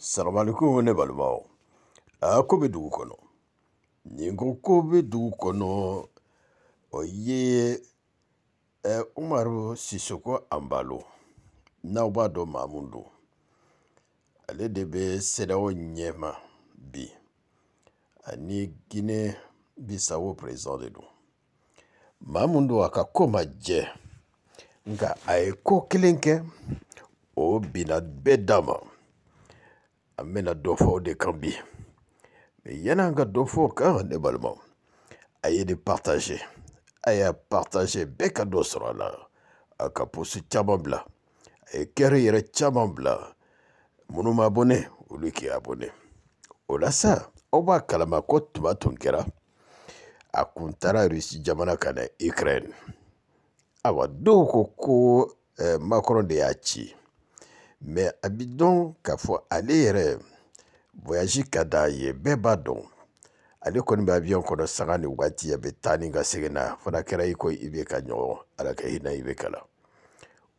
salamalekum ne balimaw a ah, ko bɛ dugu kɔnɔ nin ko ko bɛ dugu kɔnɔ o ye ɛ eh, umaru sisoko anbalo n'aw b'a dɔn maamu don ale de bɛ sedaw ɲɛma bi ani gine bisawo president de don maa mun don a ka ko ma jɛ nka a ye ko kelen kɛ o binna bɛɛ da ma an bɛna dɔ fɔ o de kan bi mɛ yan'an ka dɔ fɔ o kan ne balimaw a ye de partage a y'a partage bɛɛ ka dɔ sɔrɔ a la a ka posi caman bila a ye kɛri yɛrɛ caman bila minnu ma abonné olu k'i abonné o la sa aw b'a kalama ko tuma tun kɛra a kun taara rusi jamana ka na ukraine awa dɔw ko ko eh, makɔrɔ de y'a ci a abidon k'a fɔ ale yɛrɛ ka d'a ye bɛɛ b'a dɔn ale kɔni bɛ avion kɔnɔ sanga ni waati a bɛ taa ni ka segin na fana kɛra i ko i bɛ ka ɲɔgɔn ala ka hinɛ i bɛ kala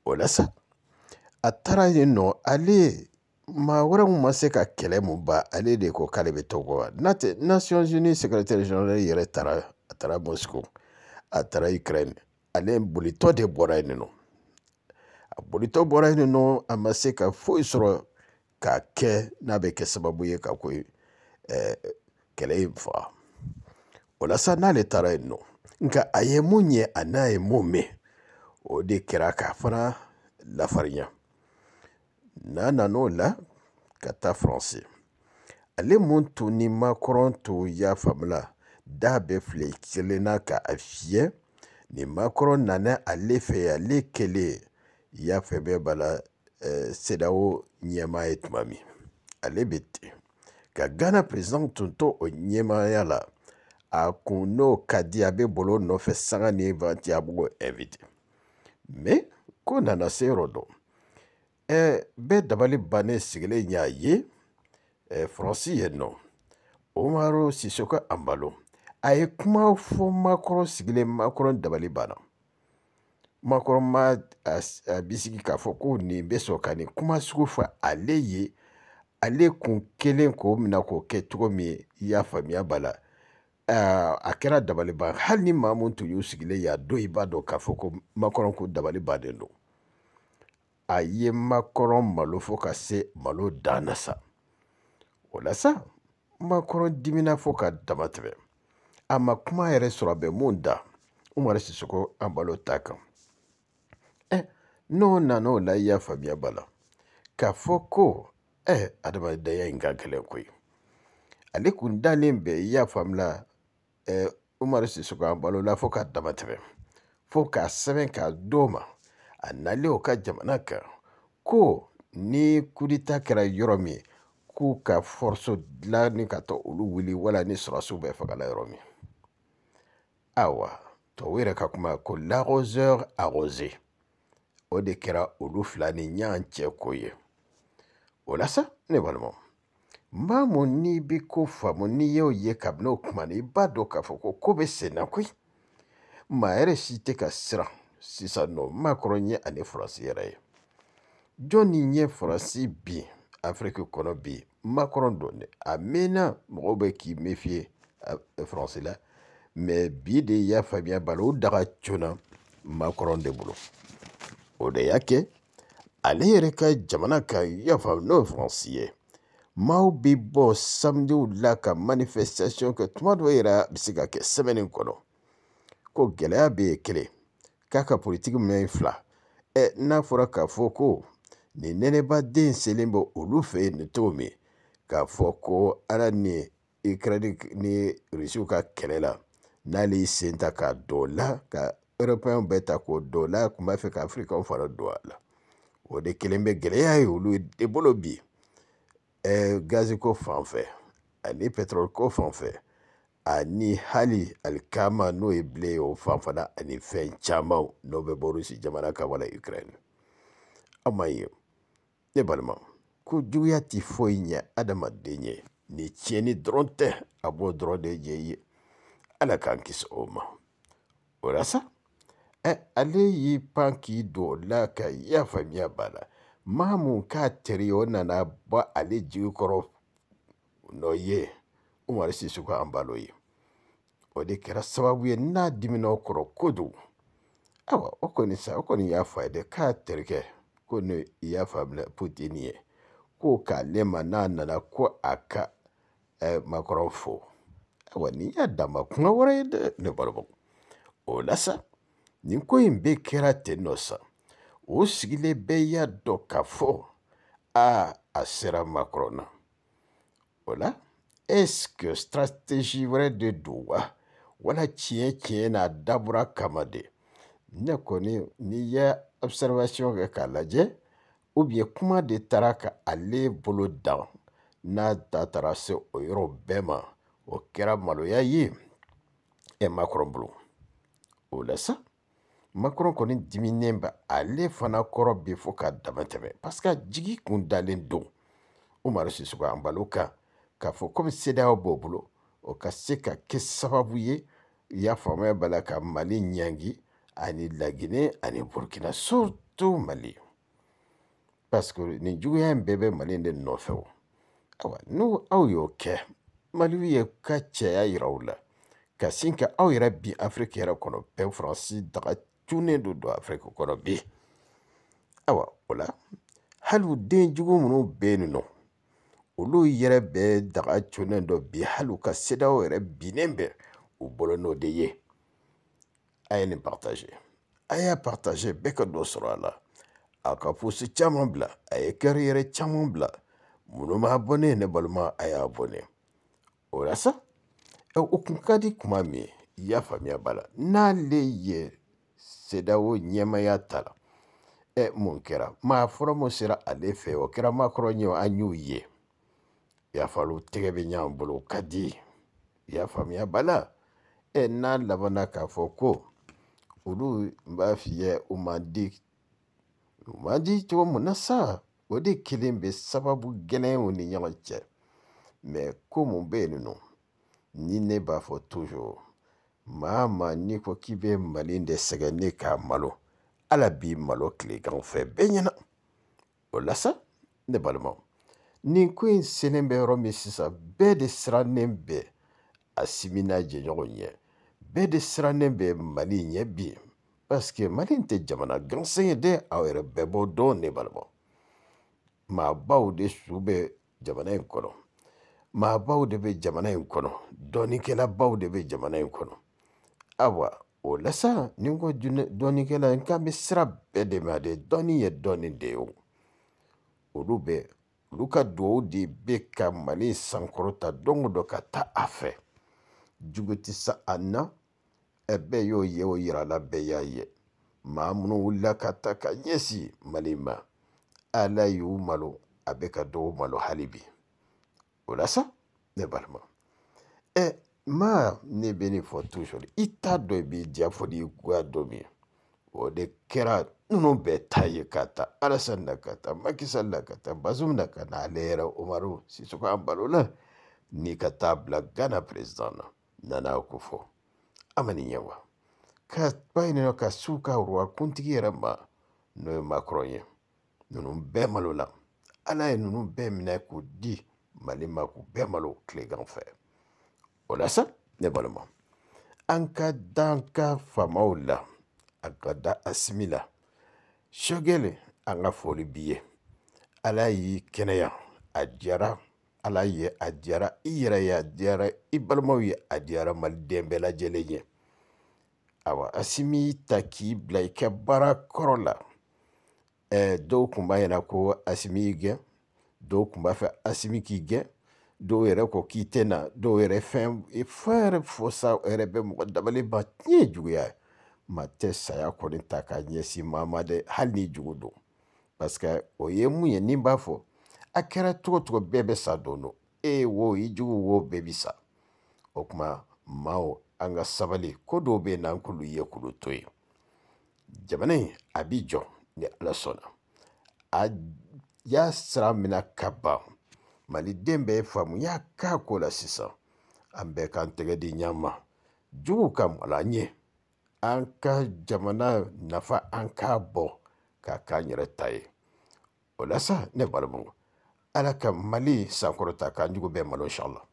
o la sa a taara yen nɔ ale maa wɛrɛw ma se ka kɛlɛ mun ba ale de ko k'ale bɛ tɔgɔ wa n'a tɛ nations unies secrétaire général yɛrɛ taara a taara moscou a taara ukraine ale bolitɔ de bɔra yen nɔ a bolitɔ bɔra yen nɔ a ma se ka foyi sɔrɔ k'a kɛ n'a bɛ kɛ sababu ye ka ko eh, kɛlɛ in faga o la sa n'ale taara yen nɔ nka a ye mun ye a n'a ye mun mɛn o de kɛra k'a fana lafarinya n'a nan'o la ka taa faransi ale mun tun ni makɔrɔn tun y'a faamula da bɛ file kelenna ka a fiyɛ nin makɔrɔn nana ale fɛ ale kelen y'a fɛ bɛɛ bala eh, sedawo ɲɛmaa ye tuma min ale bɛ ten ka ghana president tun to o ɲɛmaaya la a kun n'o ka di a bɛ bolo nɔfɛ sanga ni vanti a b'o invite mais ko nana se yɔrɔ dɔ eh, bɛɛ dabali bannen sigilen y'a ye eh, faransi yen nɔ umaru sisoko amalo a ye kuma fɔ makɔrɔ sigilen makɔrɔ dabali banna makɔrɔma a bisigi k'a fɔ ko nin bɛ sɔrɔ ka nin kuma sugu fɔ ale ye ale kun kelen k'o mina k'o kɛ cogo min i y'a faamuya b'a la a kɛra dabaliban hali ni maa mun tun y'u sigilen y'a don i b'a dɔn k'a fɔ ko makɔrɔn ko dabali baden don a ye makɔrɔn malo fo ka se malo dan na sa o la sa makɔrɔn dimina fo ka dama tɛmɛ a ma kuma yɛrɛ sɔrɔ a bɛ mun da umaru sisoko an balo ta kan n'o nana o la i y'a faamuya ba la k'a fɔ ko ɛ adamadenya in ka gɛlɛn koyi ale kun dalen bɛ i y'a faamula ɛ umaru sisoko an balola fo k'a dama tɛmɛ fo k'a sɛbɛn k'a d'o ma a nalen o ka jamana kan ko ni kudita kɛra yɔrɔ min k'u ka forso dilanni ka taa olu wuli wala ni sɔrɔsiw bɛ fagala yɔrɔ min awa tubabu yɛrɛ ka kuma ko l'arroseur arrosé o de kɛra olu fila ni ɲan cɛ ko ye o la sa ne balimaw n b'a mɔ n'i bi ko faamu n'i y'o ye kabini o kuma na i b'a dɔn k'a fɔ ko ko bɛ sen na koyi maa yɛrɛ si tɛ ka siran sisan nɔ makɔrɔ ɲɛ ani faransi yɛrɛ ye jɔn ni ɲɛ faransi bi afiriki kɔnɔ bi makɔrɔ dɔn dɛ a mɛnna mɔgɔw bɛ k'i mefiye faransi la mɛ bi de y'a faamuya bali o daga joona makɔrɔ de bolo O de y'a kɛ ale yɛrɛ ka jamana ka yafa n'o ye Faransi ye maaw bɛ bɔ samidew la ka manifestation kɛ tuma dɔw yɛrɛ a bɛ se ka kɛ sɛbɛnni kɔnɔ ko gɛlɛya bɛ ye kelen k'a ka politiki minɛ fila ɛ e n'a fɔra k'a fɔ ko nin nɛnɛbaden selen bɛ olu fɛ yen nin cogo min k'a fɔ ko ala ni Ukraine ni Rusiw ka kɛlɛ la n'ale y'i sen ta k'a don o la ka erepɛnw bɛɛ ta k'o dɔn n'a kun b'a fɛ ka afirikaw fana don a la o de kelen bɛ gɛlɛya ye olu de bolo bi ɛɛ gaziko fan fɛ ani pɛtrɔliko fan fɛ ani hali alikama n'o ye bile o fan fana ani fɛn camanw n'o bɛ bɔ rusi jamana kan wala ukraine aw ma ye ne balima ko juguya ti foyi ɲɛ adamaden ye ni tiɲɛni dɔrɔn tɛ a b'o dɔrɔn de jɛ i ye ala k'an kisi o ma o la sa ale y'i pan k'i don o la ka i y'a faamuya b'a la maa mun k'a tere ye o nana bɔ ale jigi kɔrɔ nɔ ye umaru sisoko an balo ye o de kɛra sababu ye n'a dimina o kɔrɔ kojugu ayiwa o kɔni sa o kɔni y'a fɔ a ye dɛ k'a terikɛ ko ne i y'a faamuya putini ye ko k'ale ma n'a nana ko a ka eh, makɔrɔ fo ayiwa nin y'a dama kuma wɛrɛ ye dɛ ne balima o la sa nin ko in bɛɛ kɛra ten nɔ sa o sigilen bɛɛ y'a dɔn k'a fɔ a a sera makɔrɔ na o la ɛseke strategy wɛrɛ de don wa wala tiɲɛ tiɲɛ n'a dabɔra kama de ne kɔni n'i ye observation kɛ k'a lajɛ ubiyɛn kuma de taara ka ale bolo dan n'a ta taara se o yɔrɔ bɛɛ ma o kɛra maloya ye ɛ makɔrɔ bolo o la sa makɔrɔ kɔni diminen bɛ ale fana kɔrɔ bɛ fo k'a dama tɛmɛ parce que jigi kun dalen don umaru sisuko an balo kan k'a fɔ komi sedayaw b'o bolo o ka se ka kɛ sababu ye i y'a faamuya b'a la ka mali ɲangi ani laginɛ ani burukina surtout mali parce que nin juguya in bɛɛ bɛ mali de nɔfɛ o ayiwa n'u aw y'o kɛ maliw ye ka cɛya yira aw la ka sin ka aw yɛrɛ bin afiriki yɛrɛ kɔnɔ bɛɛ faransi daga cunnen don don afiriki kɔnɔ bi awa o la hali u den jugu minnu bɛ yen nɔ olu yɛrɛ bɛ daga cunnen dɔ bi hali u ka sedaw yɛrɛ binnen bɛ u bolo n'o de ye a ye nin partage a y'a partage bɛɛ ka dɔ sɔrɔ a la a ka posi caman bila a ye kɛri yɛrɛ caman bila minnu b'a bɔ ne ye ne balima a y'a bɔ ne o la sa o e, kun ka di kuma min ye i y'a faamuya b'a la n'ale ye sedawo ɲɛmaya ta la ɛ mun kɛra maa fɔlɔ mun sera ale fɛ o kɛra maakɔrɔ ɲɛ an y'u ye yafalo tɛgɛ bɛ ɲ'an bolo o ka di i bala ɛ n'a labanna k'a fɔ ko olu n b'a f'i ye u man di u man di cogo mun na sa o de kelen bɛ sababu gɛlɛnw ni ɲɔgɔn cɛ mɛ ko mun bɛ yen nɔ ni ne b'a fɔ tuzuru maa maa n'i ko k'i bɛ mali in de sɛgɛn ne k'a malo ala b'i malo tilegan fɛ bɛɛ ɲɛna o la sa ne balimaw nin ko in selen bɛ yɔrɔ min sisan bɛɛ de sirannen bɛ a simi n'a jɛɲɔgɔn ɲɛ bɛɛ de sirannen bɛ mali ɲɛ bi paseke mali in tɛ jamana gansan ye dɛ aw yɛrɛ bɛɛ b'o dɔn ne balimaw maabaw de su bɛ jamana in kɔnɔ maabaw de bɛ jamana in kɔnɔ dɔɔninkɛlabaw de bɛ jamana in kɔnɔ awa o la sa ni n ko dɔɔnikɛla n k'an bɛ sira bɛɛ de ma de dɔɔni ye dɔɔni de ye o olu bɛ olu ka duwawu de bɛ ka mali sankɔrɔta don o don ka taa a fɛ jugu tɛ sa a na ɛ bɛɛ y'o ye o yirala bɛɛ y'a ye maa minnu wulila ka taa ka ɲɛsin mali ma ala y'u malo a bɛ ka dɔw malo hali bi o la sa ne balima ɛ Ma nebe ni fotou chou li. Ita doi e bi diya fodi yu kwa dobi. O de kera, nou nou be taye kata, alasan la kata, makisan la kata, bazoum la kata, na aleye la omarou, si soukwa an balou la, ni kata blagana prezidana, nan a okou fo. Ama ni nye wa. Ka bayi nou ka soukwa ouro akunti kira ma, nou yu e makroye, nou nou be malou la. A la yu e nou be mnenyekou di, mali makou be malou, kle gan fè. o la sa ne balima an ka da an ka faamaw la a ka da asimi la shɔgɛli an ka foli b'i ye ala y'i kɛnɛya a diyara ala ye a diyara i yɛrɛ ye a diyara i balimaw ye a diyara maliden bɛɛ lajɛlen ye awa asimi ta k'i bila i ka baara kɔrɔ la eh, dɔw kun b'a ɲɛna ko asimi y'i gɛn dɔw kun b'a fɛ asimi k'i gɛn dɔw yɛrɛ ko k'i tɛ na dɔw yɛrɛ fɛn fɔ yɛrɛ fɔ sa yɛrɛ bɛ mɔgɔ dabali ban tiɲɛ juguya ye tɛ saya kɔni ta k'a ɲɛsin maa ma dɛ hali ni jogo don paseke o ye mun ye ni b'a fɔ a kɛra cogo cogo bɛɛ bɛ sa don don e wo i jugu wo bɛɛ bi sa o kuma maaw an ka sabali ko dɔw bɛ n'an k'olu ye k'olu to ye jamana in a bi jɔ ni ala sɔnna a y'a sira minɛ ka ban maliden bɛɛ ye faamuya k'a ko la sisan an bɛɛ k'an tɛgɛ di ɲa ma jugu ka mala an ye an ka jamana nafa an k'a bɔ k'a k'an yɛrɛ ta ye o la sa ne balimaw ala ka mali sankɔrɔta k'an jugu bɛɛ malo inshallah